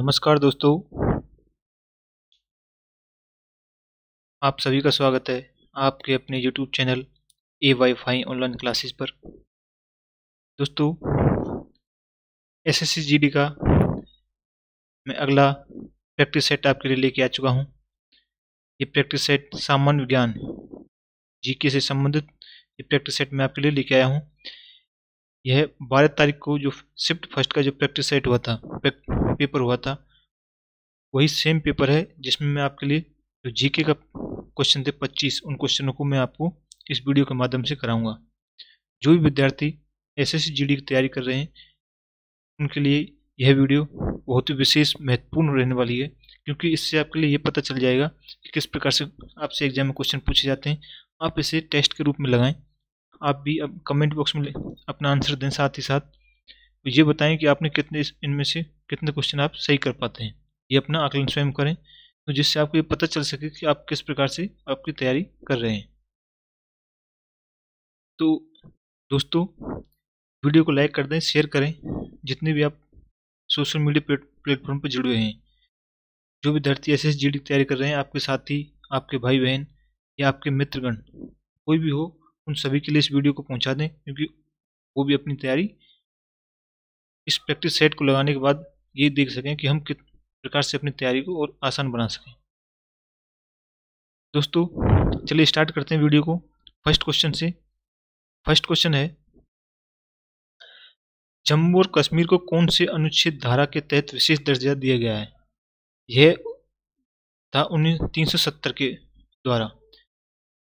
नमस्कार दोस्तों आप सभी का स्वागत है आपके अपने YouTube चैनल ए फाई ऑनलाइन क्लासेस पर दोस्तों एस एस का मैं अगला प्रैक्टिस सेट आपके लिए लेके आ चुका हूँ ये प्रैक्टिस सेट सामान्य विज्ञान जीके से संबंधित ये प्रैक्टिस सेट मैं आपके लिए लेके आया हूँ यह बारह तारीख को जो शिफ्ट फर्स्ट का जो प्रैक्टिस सेट हुआ था पेपर हुआ था वही सेम पेपर है जिसमें मैं आपके लिए जो जीके का क्वेश्चन थे पच्चीस उन क्वेश्चनों को मैं आपको इस वीडियो के माध्यम से कराऊंगा जो भी विद्यार्थी एस एस की तैयारी कर रहे हैं उनके लिए यह वीडियो बहुत ही विशेष महत्वपूर्ण रहने वाली है क्योंकि इससे आपके लिए ये पता चल जाएगा कि किस प्रकार से आपसे एग्जाम में क्वेश्चन पूछे जाते हैं आप इसे टेस्ट के रूप में लगाएं आप भी अब कमेंट बॉक्स में अपना आंसर दें साथ ही साथ ये बताएं कि आपने कितने इनमें से कितने क्वेश्चन आप सही कर पाते हैं ये अपना आकलन स्वयं करें तो जिससे आपको ये पता चल सके कि आप किस प्रकार से आपकी तैयारी कर रहे हैं तो दोस्तों वीडियो को लाइक कर दें शेयर करें जितने भी आप सोशल मीडिया प्लेटफॉर्म पर जुड़े हुए हैं जो भी धरती एस एस की तैयारी कर रहे हैं आपके साथी आपके भाई बहन या आपके मित्रगण कोई भी हो उन सभी के लिए इस वीडियो को पहुंचा दें क्योंकि वो भी अपनी तैयारी इस प्रैक्टिस सेट को लगाने के बाद ये देख सकें कि हम किस प्रकार से अपनी तैयारी को और आसान बना सकें दोस्तों चलिए स्टार्ट करते हैं वीडियो को फर्स्ट क्वेश्चन से फर्स्ट क्वेश्चन है जम्मू और कश्मीर को कौन से अनुच्छेद धारा के तहत विशेष दर्जा दिया गया है यह था उन्नीस तीन सौ सत्तर के द्वारा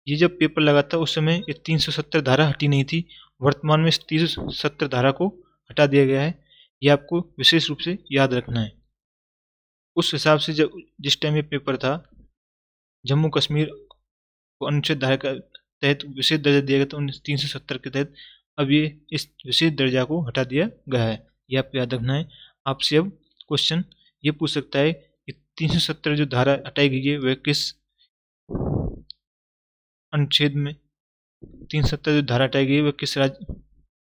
ये जब पेपर लगा था उस समय ये 370 धारा हटी नहीं थी वर्तमान में इस 370 धारा को हटा दिया गया है ये आपको विशेष रूप से याद रखना है उस हिसाब से जब जिस टाइम ये पेपर था जम्मू कश्मीर को अनुच्छेद धारा के तहत विशेष दर्जा दिया गया था उन्नीस तीन सौ सत्तर के तहत अब ये इस विशेष दर्जा को हटा दिया गया है ये आपको याद रखना है आपसे अब क्वेश्चन ये पूछ सकता है कि तीन सौ सत्तर जो धारा हटाई गई है वह किस अनुच्छेद में तीन सत्तर जो धारा हटाई गई वह किस राज्य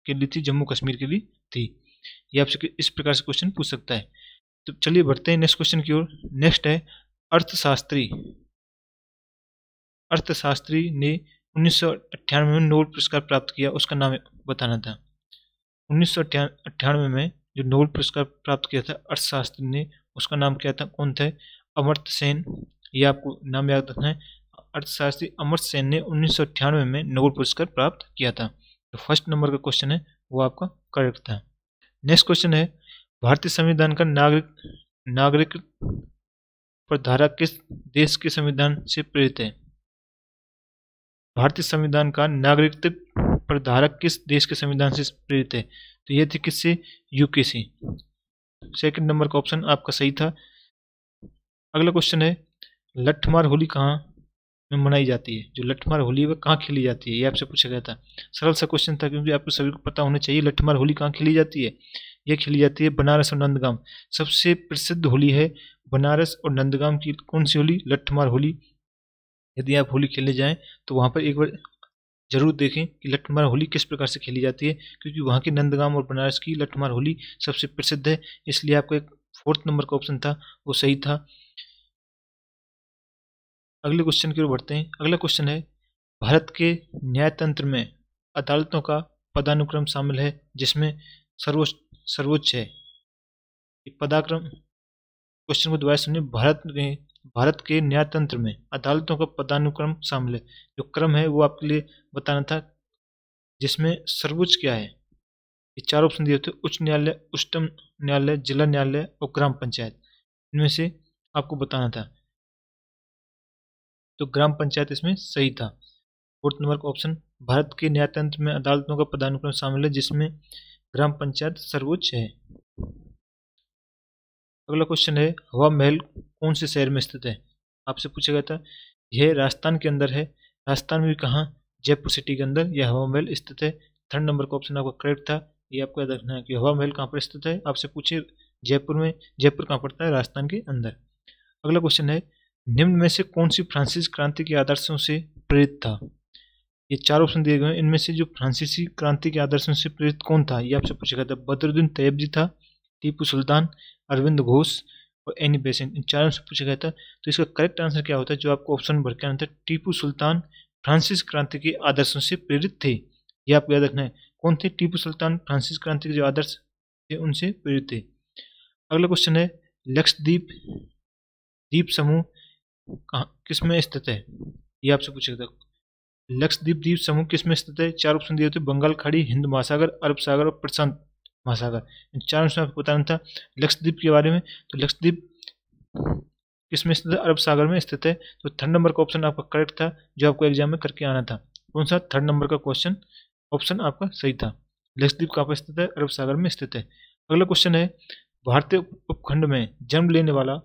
के लिए थी जम्मू कश्मीर के लिए थी ये आपसे इस प्रकार से क्वेश्चन पूछ सकता है तो चलिए बढ़ते हैं नेक्स्ट क्वेश्चन की ओर नेक्स्ट है अर्थशास्त्री अर्थशास्त्री ने उन्नीस में नोबल पुरस्कार प्राप्त किया उसका नाम बताना था उन्नीस में जो नोबल पुरस्कार प्राप्त किया था अर्थशास्त्री ने उसका नाम क्या था कौन थे अमर्थ सेन ये आपको नाम याद रखना है अर्थशास्त्री अमर सेन ने उन्नीस में नोबल पुरस्कार प्राप्त किया था तो फर्स्ट नंबर का क्वेश्चन है वो आपका करेक्ट था नेक्स्ट क्वेश्चन है भारतीय संविधान का नागरिक नागरिक पर धारा किस देश के संविधान से प्रेरित है भारतीय संविधान का नागरिक पर धारा किस देश के संविधान से प्रेरित है तो यह थी किससे यूके से सेकंड नंबर का ऑप्शन आपका सही था अगला क्वेश्चन है लठमार होली कहाँ में मनाई जाती है जो लठमार होली है वह कहाँ खेली जाती है ये आपसे पूछा गया था सरल सा क्वेश्चन था क्योंकि आपको सभी को पता होना चाहिए लठमार होली कहाँ खेली जाती है यह खेली जाती है बनारस और नंदगांव सबसे प्रसिद्ध होली है बनारस और नंदगांव की कौन सी होली लठमार होली यदि आप होली खेलने जाएं तो वहाँ पर एक बार जरूर देखें कि लठमार होली किस प्रकार से खेली जाती है क्योंकि वहाँ की नंदगांव और बनारस की लठमार होली सबसे प्रसिद्ध है इसलिए आपका एक फोर्थ नंबर का ऑप्शन था वो सही था अगले क्वेश्चन की ओर बढ़ते हैं अगला क्वेश्चन है भारत के न्यायतंत्र में अदालतों का पदानुक्रम शामिल है जिसमें सर्वोच्च सर्वोच्च है पदाक्रम क्वेश्चन को दोबारा सुनिए भारत में भारत के न्यायतंत्र में अदालतों का पदानुक्रम शामिल है जो क्रम है वो आपके लिए बताना था जिसमें सर्वोच्च क्या है ये चार ऑप्शन दिए होते उच्च न्यायालय उच्चतम न्यायालय जिला न्यायालय और ग्राम पंचायत इनमें से आपको बताना था तो ग्राम पंचायत इसमें सही था फोर्थ नंबर का ऑप्शन भारत के न्यायतंत्र में अदालतों का पदानुक्रम शामिल है जिसमें ग्राम पंचायत सर्वोच्च है अगला क्वेश्चन है हवा महल कौन से शहर में स्थित है आपसे पूछा गया था यह राजस्थान के अंदर है राजस्थान में भी कहाँ जयपुर सिटी के अंदर यह हवा महल स्थित है थर्ड नंबर का ऑप्शन आपका करेक्ट था ये आपको याद रखना है कि हवा महल कहाँ पर स्थित है आपसे पूछे जयपुर में जयपुर कहाँ पड़ता है राजस्थान के अंदर अगला क्वेश्चन है निम्न में से कौन सी फ्रांसीसी क्रांति के आदर्शों से प्रेरित था ये चार ऑप्शन दिए गए इनमें से जो फ्रांसीसी क्रांति के आदर्शों से प्रेरित कौन था ये आपसे पूछा गया था बदरुद्दीन तैयब जी था टीपू सुल्तान अरविंद घोष और एनी बेसेंट इन चारों से पूछा गया था तो इसका करेक्ट आंसर क्या होता है जो आपको ऑप्शन भर के आना था टीपू सुल्तान फ्रांसिस क्रांति के आदर्शों से प्रेरित थे ये आपको याद रखना है कौन थे टीपू सुल्तान फ्रांसिस क्रांति के जो आदर्श थे उनसे प्रेरित थे अगला क्वेश्चन है लक्षद्वीप द्वीप समूह किस में स्थित है ये आपसे पूछ सकता है लक्षद्वीप द्वीप समूह किस में स्थित है चार ऑप्शन दिए थे बंगाल खाड़ी हिंद महासागर अरब सागर और प्रशांत महासागर इन चार ऑप्शन आपको बताना था लक्षद्वीप के बारे में तो लक्षद्वीप किस में स्थित है अरब सागर में स्थित है तो थर्ड नंबर का ऑप्शन आपका करेक्ट था जो आपको एग्जाम में करके आना था कौन सा थर्ड नंबर का क्वेश्चन ऑप्शन आपका सही था लक्षद्वीप कहाँ पर स्थित है अरब सागर में स्थित है अगला क्वेश्चन है भारतीय उपखंड में जन्म लेने वाला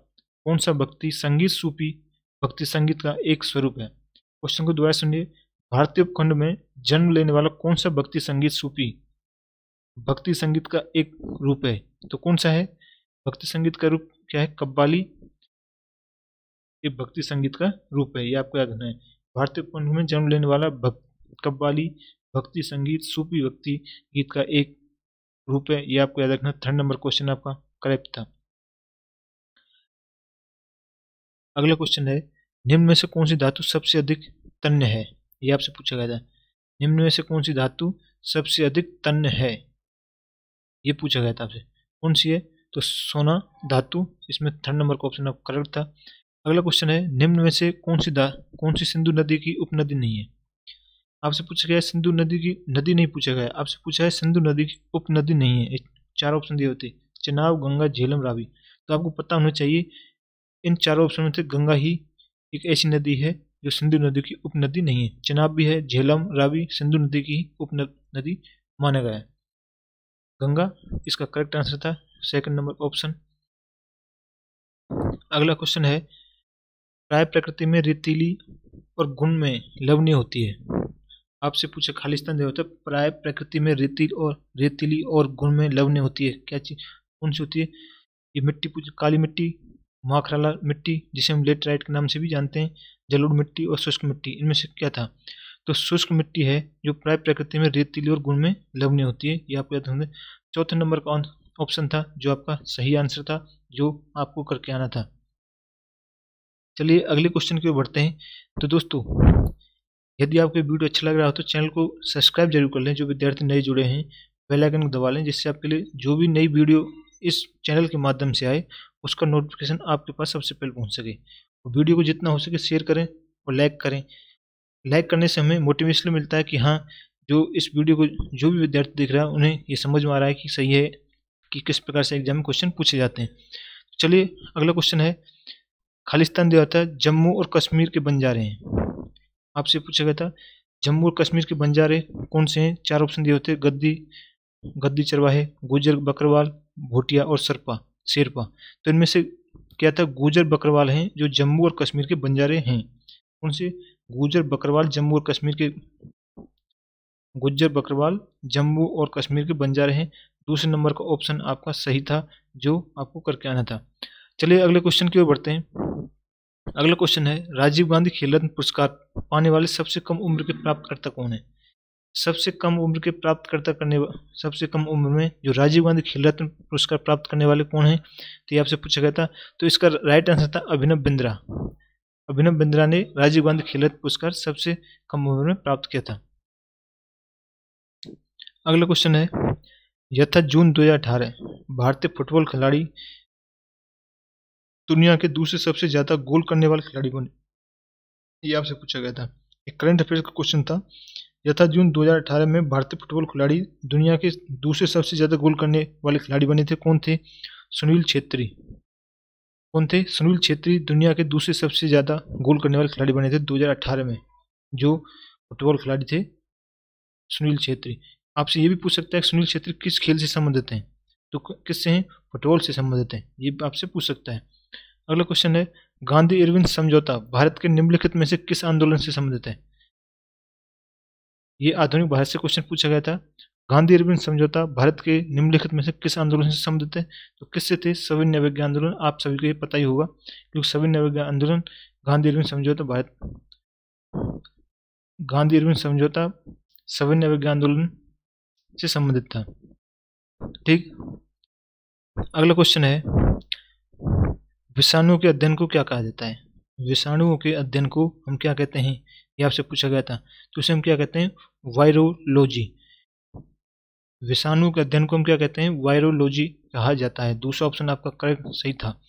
कौन सा व्यक्ति संगीत सूपी भक्ति संगीत का एक स्वरूप है क्वेश्चन को दोबारा सुनिए भारतीय उपखंड में जन्म लेने वाला कौन सा भक्ति संगीत सूपी भक्ति संगीत का एक रूप है तो कौन सा है भक्ति संगीत का रूप क्या है कब्बाली ये भक्ति संगीत का रूप है ये आपको याद रखना है भारतीय उपखंड में जन्म लेने वाला भक्त कब्बाली भक्ति संगीत सूपी भक्ति गीत का एक रूप है ये आपको याद रखना थर्ड नंबर क्वेश्चन आपका करेक्ट था अगला क्वेश्चन है निम्न में से कौन सी धातु सबसे अधिक तन्य है ये आपसे पूछा गया था निम्न में से कौन सी धातु सबसे अधिक तन्य है ये पूछा गया था आपसे कौन सी है तो सोना धातु इसमें थर्ड नंबर का ऑप्शन करेक्ट था अगला क्वेश्चन है निम्न में से कौन सी धा कौन सी सिंधु नदी की उपनदी नहीं है आपसे पूछा गया सिंधु नदी की नदी नहीं पूछा गया आपसे पूछा है सिंधु नदी की उपनदी नहीं है चार ऑप्शन दिए होते चिनाव गंगा झेलम रावी तो आपको पता होना चाहिए इन चारों ऑप्शन में से गंगा ही एक ऐसी नदी है जो सिंधु नदी की उपनदी नहीं है चिनाब भी है झेलम रावी सिंधु नदी की उपनदी माना गया है गंगा इसका करेक्ट आंसर था सेकंड नंबर ऑप्शन अगला क्वेश्चन है प्राय प्रकृति में रेतीली और गुण में लवणीय होती है आपसे पूछे खालिस्तान देव देवता प्राय प्रकृति में रेती और रेतीली और गुण में लवणीय होती है क्या चीज कौन सी होती है ये मिट्टी पूछ काली मिट्टी माखराला मिट्टी जिसे हम लेटराइट के नाम से भी जानते हैं जलोढ़ मिट्टी और शुष्क मिट्टी इनमें से क्या था तो शुष्क मिट्टी है जो प्राय प्रकृति में रेतीली और गुण में लवणीय होती है ये आपको याद होंगे चौथे नंबर का ऑप्शन था जो आपका सही आंसर था जो आपको करके आना था चलिए अगले क्वेश्चन की ओर बढ़ते हैं तो दोस्तों यदि आपको वीडियो अच्छा लग रहा हो तो चैनल को सब्सक्राइब जरूर कर लें जो विद्यार्थी नए जुड़े हैं बेल आइकन को दबा लें जिससे आपके लिए जो भी नई वीडियो इस चैनल के माध्यम से आए उसका नोटिफिकेशन आपके पास सबसे पहले पहुँच सके वीडियो को जितना हो सके शेयर करें और लाइक करें लाइक करने से हमें मोटिवेशन मिलता है कि हाँ जो इस वीडियो को जो भी विद्यार्थी देख रहा है उन्हें ये समझ में आ रहा है कि सही है कि किस प्रकार से एग्जाम में क्वेश्चन पूछे जाते हैं चलिए अगला क्वेश्चन है खालिस्तान दिया था जम्मू और कश्मीर के बन जा रहे हैं आपसे पूछा गया था जम्मू और कश्मीर के बंजारे कौन से हैं चार ऑप्शन दिए होते हैं गद्दी गद्दी चरवाहे गुजर बकरवाल भोटिया और सरपा शेरपा तो इनमें से क्या था गुजर बकरवाल हैं जो जम्मू और कश्मीर के बंजारे हैं उनसे गुजर बकरवाल जम्मू और कश्मीर के गुज्जर बकरवाल जम्मू और कश्मीर के बंजारे हैं दूसरे नंबर का ऑप्शन आपका सही था जो आपको करके आना था चलिए अगले क्वेश्चन की ओर बढ़ते हैं अगला क्वेश्चन है राजीव गांधी खेल रत्न पुरस्कार पाने वाले सबसे कम उम्र के प्राप्तकर्ता कौन है सबसे कम उम्र के करता करने सबसे कम उम्र में जो राजीव गांधी खेल रत्न पुरस्कार प्राप्त करने वाले कौन हैं तो ये आपसे पूछा गया था तो इसका राइट आंसर था अभिनव बिंद्रा अभिनव बिंद्रा ने राजीव गांधी खेल रत्न पुरस्कार सबसे कम उम्र में प्राप्त किया था अगला क्वेश्चन है यथा जून अठारह भारतीय फुटबॉल खिलाड़ी दुनिया के दूसरे सबसे ज्यादा गोल करने वाले खिलाड़ी बने ये आपसे पूछा गया था एक करंट अफेयर का क्वेश्चन था यथा जून 2018 में भारतीय फुटबॉल खिलाड़ी दुनिया के दूसरे सबसे ज़्यादा गोल करने वाले खिलाड़ी बने थे कौन थे सुनील छेत्री कौन थे सुनील छेत्री दुनिया के दूसरे सबसे ज़्यादा गोल करने वाले खिलाड़ी बने थे 2018 में जो फुटबॉल खिलाड़ी थे सुनील छेत्री आपसे ये भी पूछ सकता है सुनील छेत्री किस खेल से संबंधित हैं तो किससे हैं फुटबॉल से संबंधित हैं ये आपसे पूछ सकता है अगला क्वेश्चन है गांधी इरविन समझौता भारत के निम्नलिखित में से किस आंदोलन से संबंधित है ये आधुनिक भारत से क्वेश्चन पूछा गया था गांधी अरविंद समझौता भारत के निम्नलिखित में से किस आंदोलन से संबंधित है तो किससे थे सविन्य अवज्ञ आंदोलन आप सभी को ये पता ही होगा क्योंकि सविन्य अवज्ञ आंदोलन गांधी अरविंद समझौता भारत गांधी अरविंद समझौता सविन्य अवज्ञ आंदोलन से संबंधित था ठीक अगला क्वेश्चन है विषाणुओं के अध्ययन को क्या कहा जाता है विषाणुओं के अध्ययन को हम क्या कहते हैं ये आपसे पूछा गया था तो उसे हम क्या कहते हैं वायरोलॉजी विषाणु के अध्ययन को हम क्या कहते हैं वायरोलॉजी कहा जाता है दूसरा ऑप्शन आपका करेक्ट सही था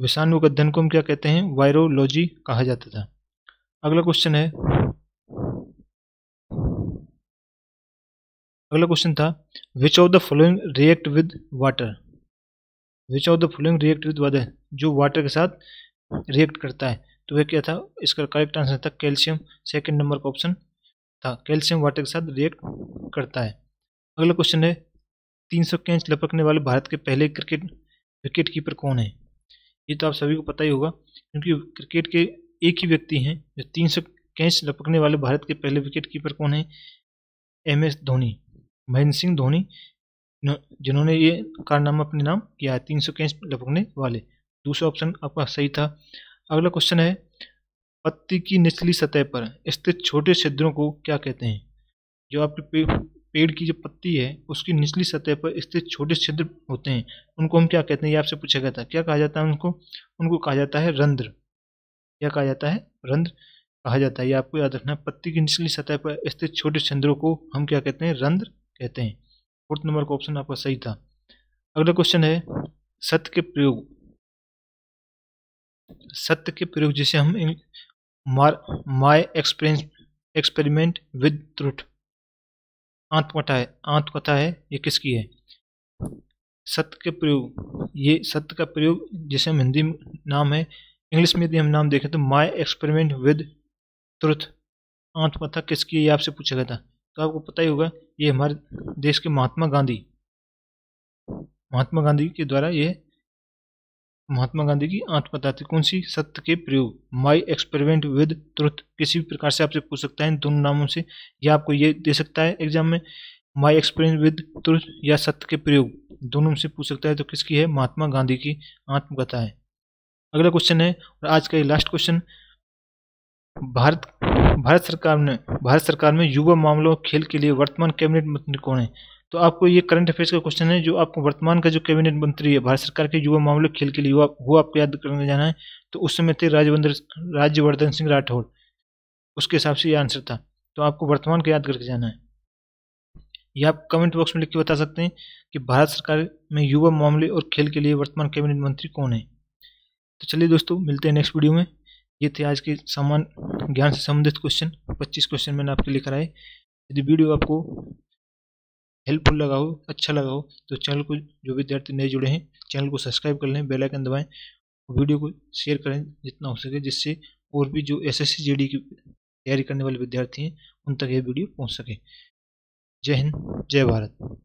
विषाणु के अध्ययन को हम क्या कहते हैं वायरोलॉजी कहा जाता था अगला क्वेश्चन है अगला क्वेश्चन था which of the following react with water which of the following react with water जो वाटर के साथ रिएक्ट करता है तो वह क्या था इसका करेक्ट आंसर था कैल्शियम सेकेंड नंबर का ऑप्शन था कैल्शियम वाटर के साथ रिएक्ट करता है अगला क्वेश्चन है तीन सौ कैच लपकने वाले भारत के पहले क्रिकेट विकेट कीपर कौन है ये तो आप सभी को पता ही होगा क्योंकि क्रिकेट के एक ही व्यक्ति हैं जो तीन सौ कैच लपकने वाले भारत के पहले विकेट कीपर कौन है एम एस धोनी महेंद्र सिंह धोनी जिन्होंने ये कारनामा अपने नाम किया है तीन सौ कैच लपकने वाले दूसरा ऑप्शन आपका सही था अगला क्वेश्चन है पत्ती की निचली सतह पर स्थित छोटे छिद्रों को क्या कहते हैं जो आपके पे, पेड़ की जो पत्ती है उसकी निचली सतह पर स्थित छोटे छिद्र होते हैं उनको हम क्या कहते हैं ये आपसे पूछा गया था क्या कहा जाता है उनको उनको कहा जाता है रंध्र क्या कहा जाता है रंध्र कहा जाता है ये आपको याद रखना है पत्ती की निचली सतह पर स्थित छोटे छिद्रों को हम क्या कहते हैं रंध्र कहते हैं फोर्थ नंबर का ऑप्शन आपका सही था अगला क्वेश्चन है सत्य के प्रयोग सत्य के प्रयोग जिसे हम my experience experiment with truth आंतकथा है आंतकथा है ये किसकी है सत्य के प्रयोग ये सत्य का प्रयोग जिसे हम हिंदी नाम है इंग्लिश में यदि हम नाम देखें तो माई एक्सपेरिमेंट विद ट्रुथ कथा किसकी है ये आपसे पूछा गया था तो आपको पता ही होगा ये हमारे देश के महात्मा गांधी महात्मा गांधी के द्वारा ये महात्मा गांधी की आंट बताती कौन सी सत्य के प्रयोग माई एक्सपेरिमेंट विद ट्रुथ किसी भी प्रकार से आपसे पूछ सकता है दोनों नामों से या आपको ये दे सकता है एग्जाम में माई एक्सपेरिमेंट विद ट्रुथ या सत्य के प्रयोग दोनों से पूछ सकता है तो किसकी है महात्मा गांधी की आत्मकथा है अगला क्वेश्चन है और आज का ये लास्ट क्वेश्चन भारत भारत सरकार ने भारत सरकार में युवा मामलों खेल के लिए वर्तमान कैबिनेट मंत्री कौन है तो आपको ये करंट अफेयर्स का क्वेश्चन है जो आपको वर्तमान का जो कैबिनेट मंत्री है भारत सरकार के युवा मामले खेल के लिए युवा वो आपको याद करने जाना है तो उस समय थे राजवंदर राज्यवर्धन सिंह राठौर उसके हिसाब से ये आंसर था तो आपको वर्तमान का याद करके जाना है या आप कमेंट बॉक्स में लिख के बता सकते हैं कि भारत सरकार में युवा मामले और खेल के लिए वर्तमान कैबिनेट मंत्री कौन है तो चलिए दोस्तों मिलते हैं नेक्स्ट वीडियो में ये थे आज के सामान्य ज्ञान से संबंधित क्वेश्चन 25 क्वेश्चन मैंने आपके लेकर आए यदि वीडियो आपको हेल्पफुल लगा हो अच्छा लगा हो तो चैनल को जो विद्यार्थी नए जुड़े हैं चैनल को सब्सक्राइब कर लें बेल आइकन दबाएं वीडियो को शेयर करें जितना हो सके जिससे और भी जो एस एस की तैयारी करने वाले विद्यार्थी हैं उन तक यह वीडियो पहुँच सके जय हिंद जय भारत